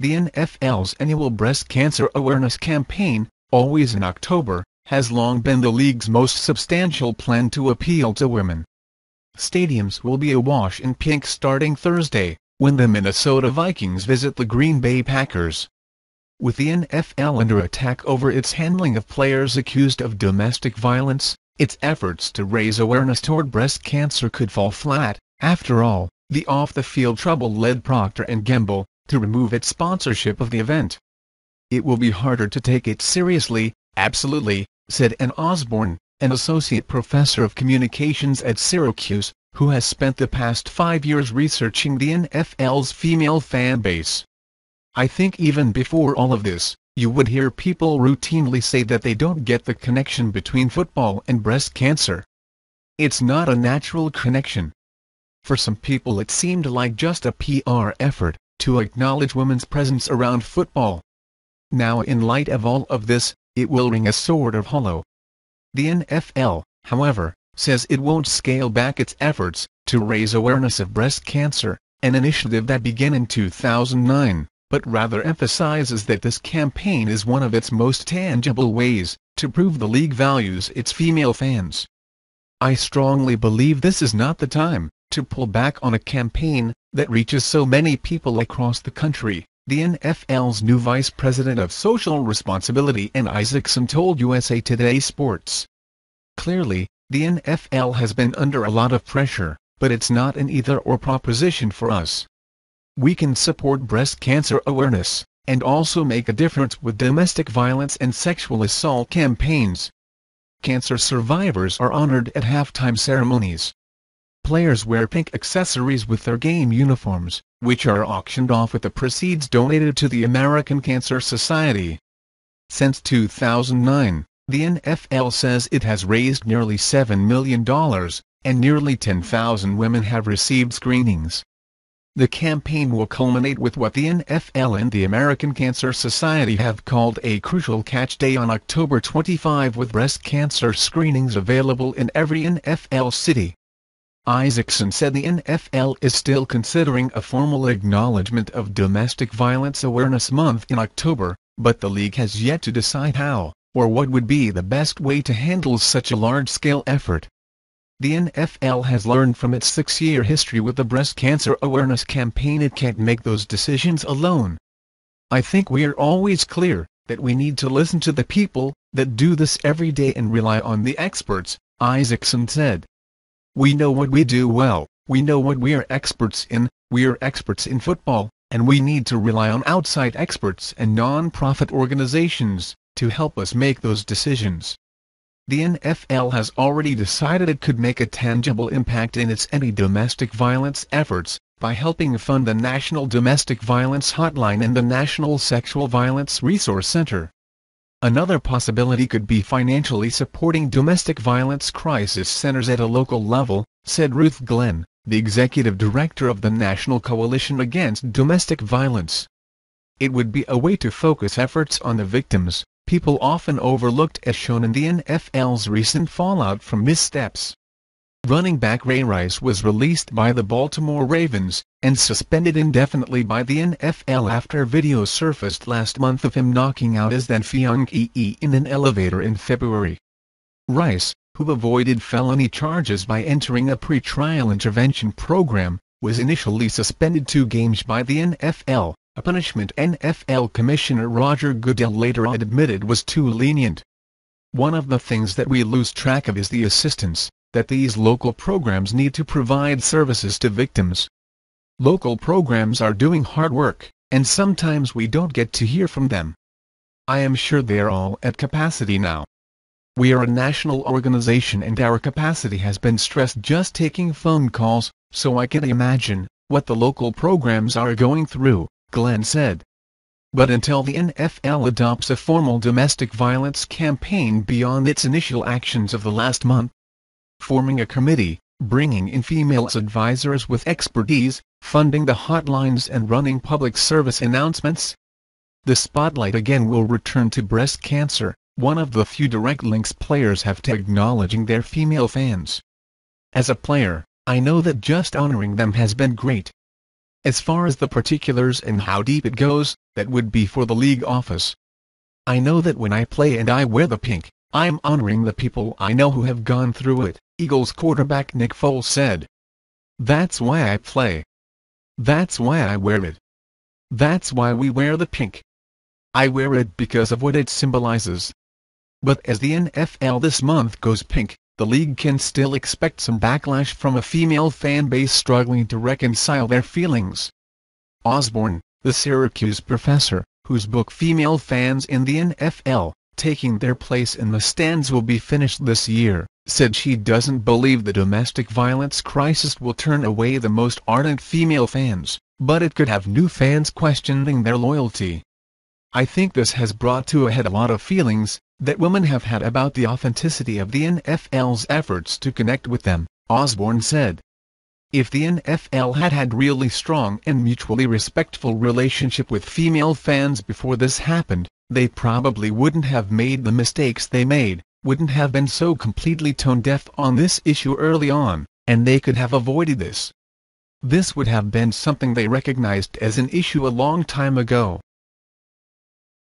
The NFL's annual breast cancer awareness campaign, always in October, has long been the league's most substantial plan to appeal to women. Stadiums will be awash in pink starting Thursday, when the Minnesota Vikings visit the Green Bay Packers. With the NFL under attack over its handling of players accused of domestic violence, its efforts to raise awareness toward breast cancer could fall flat. After all, the off-the-field trouble led Procter & Gamble, to remove its sponsorship of the event. It will be harder to take it seriously, absolutely, said Ann Osborne, an associate professor of communications at Syracuse, who has spent the past five years researching the NFL's female fan base. I think even before all of this, you would hear people routinely say that they don't get the connection between football and breast cancer. It's not a natural connection. For some people it seemed like just a PR effort, to acknowledge women's presence around football. Now in light of all of this, it will ring a sort of hollow. The NFL, however, says it won't scale back its efforts to raise awareness of breast cancer, an initiative that began in 2009, but rather emphasizes that this campaign is one of its most tangible ways to prove the league values its female fans. I strongly believe this is not the time to pull back on a campaign that reaches so many people across the country, the NFL's new Vice President of Social Responsibility and Isaacson told USA Today Sports. Clearly, the NFL has been under a lot of pressure, but it's not an either-or proposition for us. We can support breast cancer awareness, and also make a difference with domestic violence and sexual assault campaigns. Cancer survivors are honored at halftime ceremonies, Players wear pink accessories with their game uniforms, which are auctioned off with the proceeds donated to the American Cancer Society. Since 2009, the NFL says it has raised nearly $7 million, and nearly 10,000 women have received screenings. The campaign will culminate with what the NFL and the American Cancer Society have called a crucial catch day on October 25 with breast cancer screenings available in every NFL city. Isaacson said the NFL is still considering a formal acknowledgement of Domestic Violence Awareness Month in October, but the league has yet to decide how, or what would be the best way to handle such a large-scale effort. The NFL has learned from its six-year history with the breast cancer awareness campaign it can't make those decisions alone. I think we're always clear, that we need to listen to the people, that do this every day and rely on the experts, Isaacson said. We know what we do well, we know what we are experts in, we are experts in football, and we need to rely on outside experts and non-profit organizations to help us make those decisions. The NFL has already decided it could make a tangible impact in its anti-domestic violence efforts by helping fund the National Domestic Violence Hotline and the National Sexual Violence Resource Center. Another possibility could be financially supporting domestic violence crisis centers at a local level, said Ruth Glenn, the executive director of the National Coalition Against Domestic Violence. It would be a way to focus efforts on the victims, people often overlooked as shown in the NFL's recent fallout from missteps. Running back Ray Rice was released by the Baltimore Ravens, and suspended indefinitely by the NFL after video surfaced last month of him knocking out his then fiancée in an elevator in February. Rice, who avoided felony charges by entering a pretrial intervention program, was initially suspended two games by the NFL, a punishment NFL Commissioner Roger Goodell later admitted was too lenient. One of the things that we lose track of is the assistance, that these local programs need to provide services to victims. Local programs are doing hard work, and sometimes we don't get to hear from them. I am sure they are all at capacity now. We are a national organization and our capacity has been stressed just taking phone calls, so I can imagine what the local programs are going through, Glenn said. But until the NFL adopts a formal domestic violence campaign beyond its initial actions of the last month, forming a committee, bringing in female advisors with expertise, funding the hotlines and running public service announcements. The spotlight again will return to breast cancer, one of the few direct links players have to acknowledging their female fans. As a player, I know that just honoring them has been great. As far as the particulars and how deep it goes, that would be for the league office. I know that when I play and I wear the pink, I'm honoring the people I know who have gone through it. Eagles quarterback Nick Foles said. That's why I play. That's why I wear it. That's why we wear the pink. I wear it because of what it symbolizes. But as the NFL this month goes pink, the league can still expect some backlash from a female fan base struggling to reconcile their feelings. Osborne, the Syracuse professor, whose book Female Fans in the NFL, Taking Their Place in the Stands will be finished this year, said she doesn't believe the domestic violence crisis will turn away the most ardent female fans, but it could have new fans questioning their loyalty. I think this has brought to a head a lot of feelings that women have had about the authenticity of the NFL's efforts to connect with them, Osborne said. If the NFL had had really strong and mutually respectful relationship with female fans before this happened, they probably wouldn't have made the mistakes they made wouldn't have been so completely tone-deaf on this issue early on, and they could have avoided this. This would have been something they recognized as an issue a long time ago.